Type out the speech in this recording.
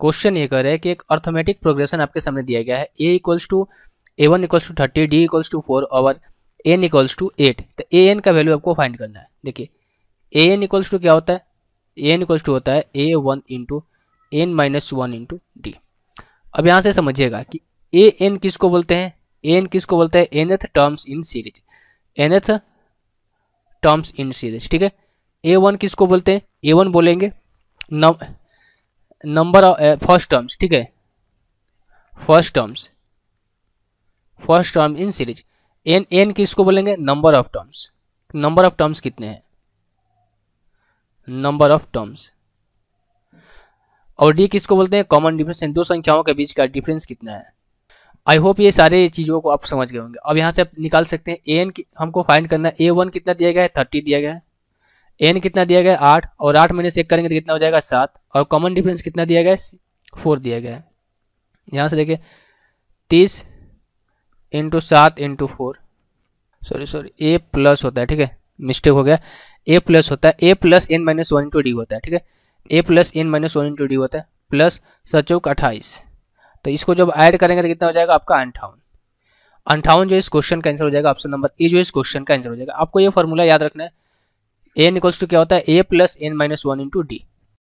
question ये कर रहा है कि एक अर्थमेटिक प्रोग्रेशन आपके सामने दिया गया है A equals to A one equals to thirty D equals to four और एन इक्वल्स टू एट तो ए एन का वैल्यू आपको फाइंड करना है देखिए ए एन इक्वल्स टू क्या होता है ए एन इक्वल्स टू होता है A one into N minus one into D अब यहाँ से समझिएगा कि ए एन किसको बोलते हैं ए एन किसको बोलते हैं nth terms in series nth terms in series ठीक है ए वन किसको बोलते हैं ए वन बोलेंगे नम नंबर फर्स्ट टर्म्स ठीक है first terms first term in series N N किसको बोलेंगे number of terms number of terms कितने हैं नंबर ऑफ टर्म्स और डी किसको बोलते हैं कॉमन डिफरेंस दो संख्याओं के बीच का डिफरेंस कितना है आई होप ये सारे चीज़ों को आप समझ गए होंगे अब यहाँ से आप निकाल सकते हैं ए एन हमको फाइंड करना है ए वन कितना दिया गया है थर्टी दिया गया है एन कितना दिया गया आठ और आठ माइनस एक करेंगे तो कितना हो जाएगा सात और कॉमन डिफरेंस कितना दिया गया फोर दिया गया यहाँ से देखिए तीस इंटू सात into four sorry sorry A plus होता है ठीक है मिस्टेक हो गया ए प्लस होता है A plus N minus one into D होता है ठीक है A plus N minus one into D होता है प्लस सचौक अट्ठाईस तो इसको जब ऐड करेंगे तो कितना हो जाएगा आपका अंठावन अंठावन जो इस क्वेश्चन का आंसर हो जाएगा ऑप्शन नंबर ए जो इस क्वेश्चन का आंसर हो जाएगा आपको ये फॉर्मूला याद रखना है एन इक्वल्स टू क्या होता है A plus N minus one into D